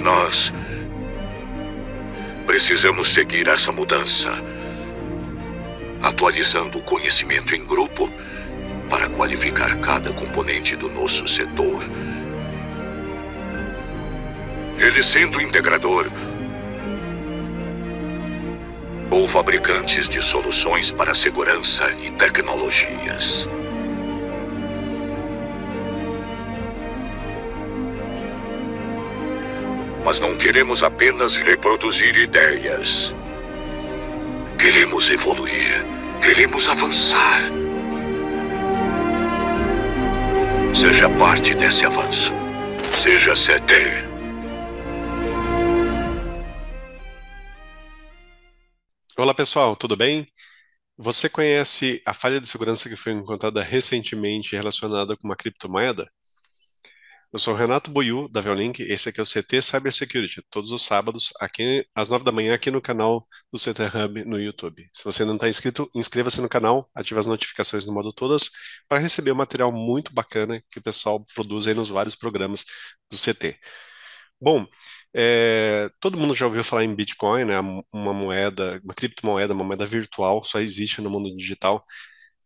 nós precisamos seguir essa mudança, atualizando o conhecimento em grupo para qualificar cada componente do nosso setor. Ele sendo integrador ou fabricantes de soluções para segurança e tecnologias. mas não queremos apenas reproduzir ideias. Queremos evoluir. Queremos avançar. Seja parte desse avanço. Seja CT. Olá pessoal, tudo bem? Você conhece a falha de segurança que foi encontrada recentemente relacionada com uma criptomoeda? Eu sou o Renato Boyu, da Veolink, esse aqui é o CT Cybersecurity, todos os sábados, aqui às nove da manhã, aqui no canal do CT Hub no YouTube. Se você não está inscrito, inscreva-se no canal, ative as notificações no modo todas, para receber o um material muito bacana que o pessoal produz aí nos vários programas do CT. Bom, é, todo mundo já ouviu falar em Bitcoin, né? uma moeda, uma criptomoeda, uma moeda virtual, só existe no mundo digital,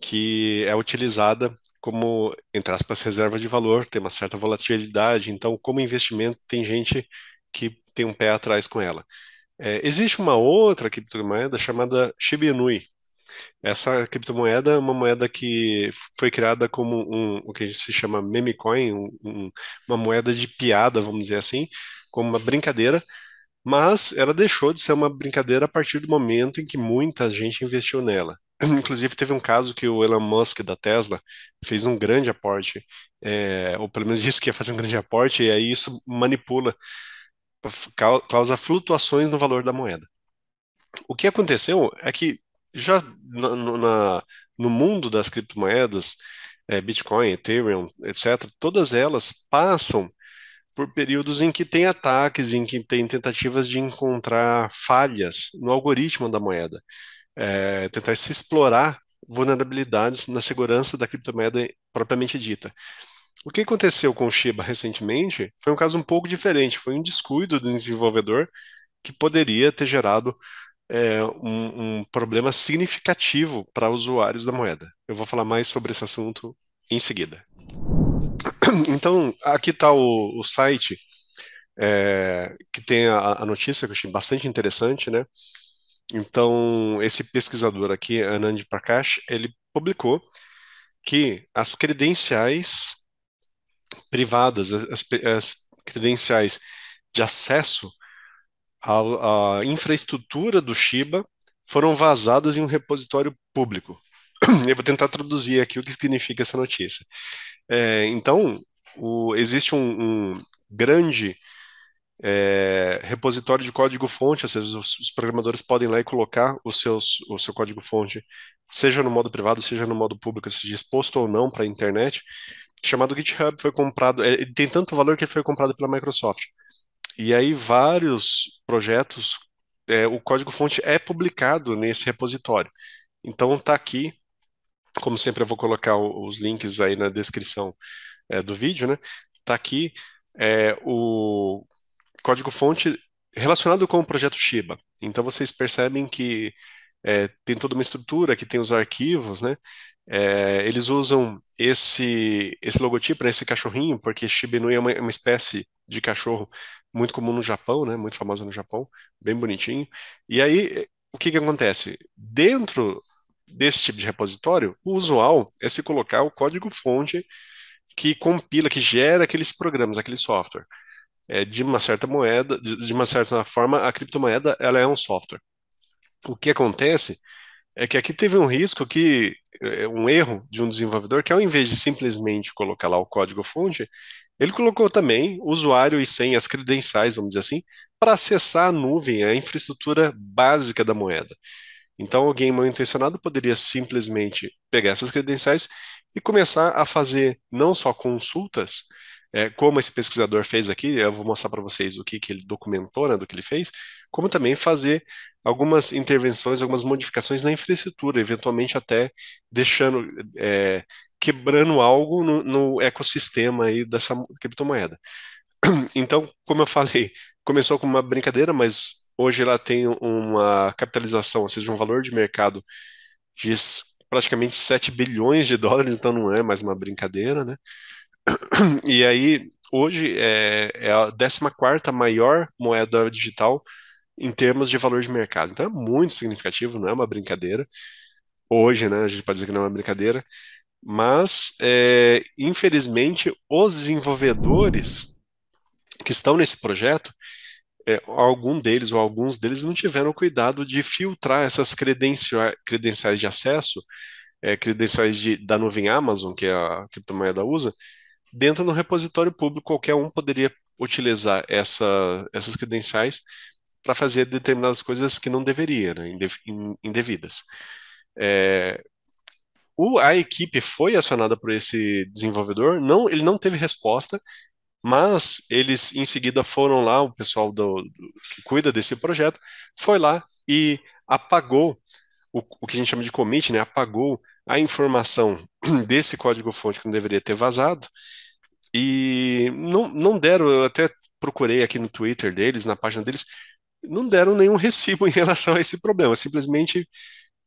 que é utilizada como, entre aspas, reserva de valor, tem uma certa volatilidade, então, como investimento, tem gente que tem um pé atrás com ela. É, existe uma outra criptomoeda chamada Shiba Inui. Essa criptomoeda é uma moeda que foi criada como um, o que a gente se chama meme coin, um, um, uma moeda de piada, vamos dizer assim, como uma brincadeira, mas ela deixou de ser uma brincadeira a partir do momento em que muita gente investiu nela. Inclusive, teve um caso que o Elon Musk da Tesla fez um grande aporte, é, ou pelo menos disse que ia fazer um grande aporte, e aí isso manipula, causa flutuações no valor da moeda. O que aconteceu é que já na, no mundo das criptomoedas, é, Bitcoin, Ethereum, etc., todas elas passam por períodos em que tem ataques, em que tem tentativas de encontrar falhas no algoritmo da moeda é, tentar se explorar vulnerabilidades na segurança da criptomoeda propriamente dita. O que aconteceu com o Shiba recentemente foi um caso um pouco diferente, foi um descuido do desenvolvedor que poderia ter gerado é, um, um problema significativo para usuários da moeda. Eu vou falar mais sobre esse assunto em seguida. Então, aqui está o, o, site é, que tem a, a, notícia que eu achei bastante interessante, né? Então, esse pesquisador aqui, Anand Prakash, ele publicou que as credenciais privadas, as, as credenciais de acesso à, à, infraestrutura do Shiba foram vazadas em um repositório público. Eu vou tentar traduzir aqui o que significa essa notícia. É, então, o, existe um, um grande é, repositório de código-fonte, ou seja, os, os, programadores podem ir lá e colocar os seus, o seu código-fonte, seja no modo privado, seja no modo público, seja exposto ou não para a internet, chamado GitHub, foi comprado, é, ele tem tanto valor que ele foi comprado pela Microsoft. E aí vários projetos, é, o código-fonte é publicado nesse repositório. Então está aqui, como sempre eu vou colocar os links aí na descrição é, do vídeo, né? Está aqui é, o código-fonte relacionado com o projeto Shiba. Então vocês percebem que é, tem toda uma estrutura que tem os arquivos, né? É, eles usam esse esse logotipo, esse cachorrinho, porque Shiba Inu é uma, uma, espécie de cachorro muito comum no Japão, né? Muito famoso no Japão, bem bonitinho. E aí o que que acontece? Dentro desse tipo de repositório, o usual é se colocar o código fonte que compila, que gera aqueles programas, aquele software é, de uma certa moeda, de, de uma certa forma, a criptomoeda ela é um software. O que acontece é que aqui teve um risco que é, um erro de um desenvolvedor que ao invés de simplesmente colocar lá o código-fonte, ele colocou também usuário e senhas, as credenciais, vamos dizer assim, para acessar a nuvem, a infraestrutura básica da moeda. Então, alguém mal intencionado poderia simplesmente pegar essas credenciais e começar a fazer não só consultas, é, como esse pesquisador fez aqui, eu vou mostrar para vocês o que, que ele documentou, né, do que ele fez, como também fazer algumas intervenções, algumas modificações na infraestrutura, eventualmente até deixando, é, quebrando algo no, no ecossistema aí dessa criptomoeda. Então, como eu falei, começou com uma brincadeira, mas hoje ela tem uma capitalização, ou seja, um valor de mercado de praticamente 7 bilhões de dólares, então não é mais uma brincadeira, né? E aí, hoje, é, é a 14 maior moeda digital em termos de valor de mercado. Então, é muito significativo, não é uma brincadeira. Hoje, né, a gente pode dizer que não é uma brincadeira. Mas, é, infelizmente, os desenvolvedores que estão nesse projeto, é, algum deles ou alguns deles não tiveram cuidado de filtrar essas credenciais de acesso, é, credenciais de, da nuvem Amazon, que é a criptomoeda usa, Dentro do repositório público, qualquer um poderia utilizar essa, essas credenciais para fazer determinadas coisas que não deveria, né, indevidas. É, o, a equipe foi acionada por esse desenvolvedor, não, ele não teve resposta, mas eles em seguida foram lá, o pessoal do, do, que cuida desse projeto foi lá e apagou o, o que a gente chama de commit, né, apagou a informação desse código-fonte que não deveria ter vazado, e não, não deram, eu até procurei aqui no Twitter deles, na página deles, não deram nenhum recibo em relação a esse problema, simplesmente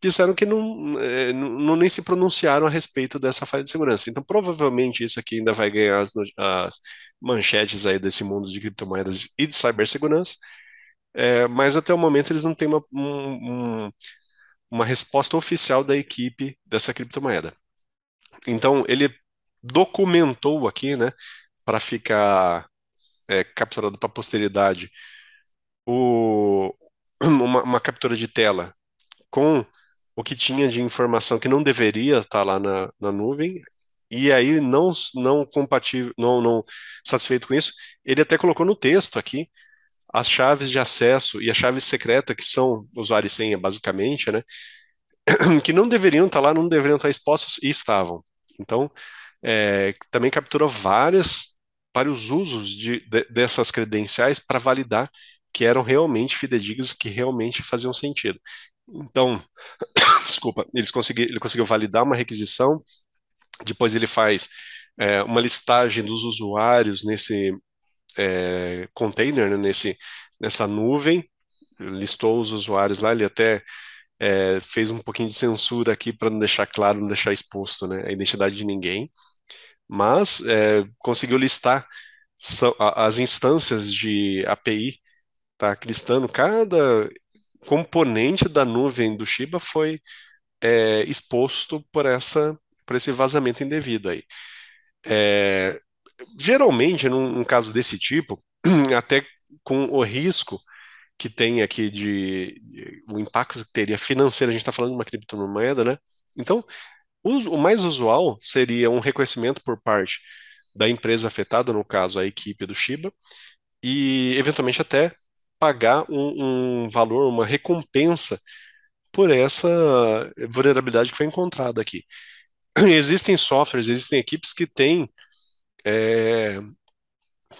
disseram que não, é, não nem se pronunciaram a respeito dessa falha de segurança. Então, provavelmente isso aqui ainda vai ganhar as, as manchetes aí desse mundo de criptomoedas e de cibersegurança, é, mas até o momento eles não têm uma, um, um, uma resposta oficial da equipe dessa criptomoeda. Então, ele documentou aqui, né, para ficar é, capturado para a posteridade, o, uma, uma, captura de tela com o que tinha de informação que não deveria estar tá lá na, na nuvem, e aí não não compatível, não, não satisfeito com isso, ele até colocou no texto aqui as chaves de acesso e a chave secreta, que são usuário e senha, basicamente, né? que não deveriam estar lá, não deveriam estar expostos e estavam. Então, é, também capturou várias, vários usos de, de, dessas credenciais para validar que eram realmente fidedignas, que realmente faziam sentido. Então, desculpa, eles consegui, ele conseguiu validar uma requisição, depois ele faz é, uma listagem dos usuários nesse, é, container né, nesse, nessa nuvem, listou os usuários lá, ele até é, fez um pouquinho de censura aqui para não deixar claro, não deixar exposto né, a identidade de ninguém, mas é, conseguiu listar as instâncias de API, tá? Listando cada componente da nuvem do Shiba foi é, exposto por essa por esse vazamento indevido aí. É, geralmente, num, num caso desse tipo, até com o risco que tem aqui de, de, o impacto que teria financeiro, a gente está falando de uma criptomoeda, né? Então, o, mais usual seria um reconhecimento por parte da empresa afetada, no caso a equipe do Shiba, e eventualmente até pagar um, um valor, uma recompensa por essa vulnerabilidade que foi encontrada aqui. Existem softwares, existem equipes que têm é,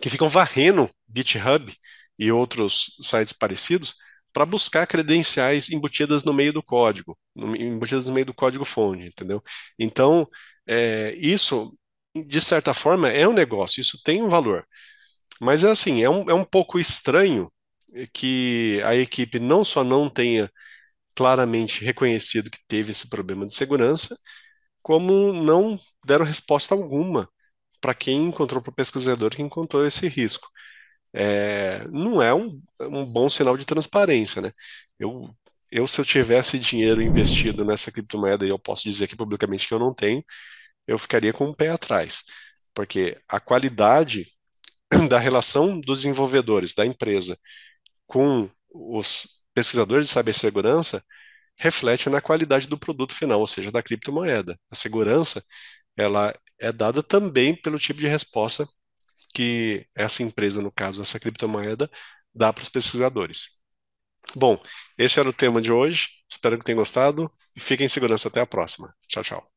que ficam varrendo GitHub e outros sites parecidos para buscar credenciais embutidas no meio do código, no, embutidas no meio do código-fonte, entendeu? Então, é, isso, de certa forma, é um negócio, isso tem um valor. Mas é assim, é um, é um pouco estranho que a equipe não só não tenha claramente reconhecido que teve esse problema de segurança, como não deram resposta alguma para quem encontrou, para o pesquisador que encontrou esse risco. É, não é um, um, bom sinal de transparência, né? Eu, eu, se eu tivesse dinheiro investido nessa criptomoeda, e eu posso dizer aqui publicamente que eu não tenho, eu ficaria com o um pé atrás, porque a qualidade da relação dos desenvolvedores, da empresa, com os pesquisadores de cibersegurança reflete na qualidade do produto final, ou seja, da criptomoeda. A segurança, ela é dada também pelo tipo de resposta que essa empresa, no caso, essa criptomoeda, dá para os pesquisadores. Bom, esse era o tema de hoje. Espero que tenham gostado e fiquem em segurança. Até a próxima. Tchau, tchau.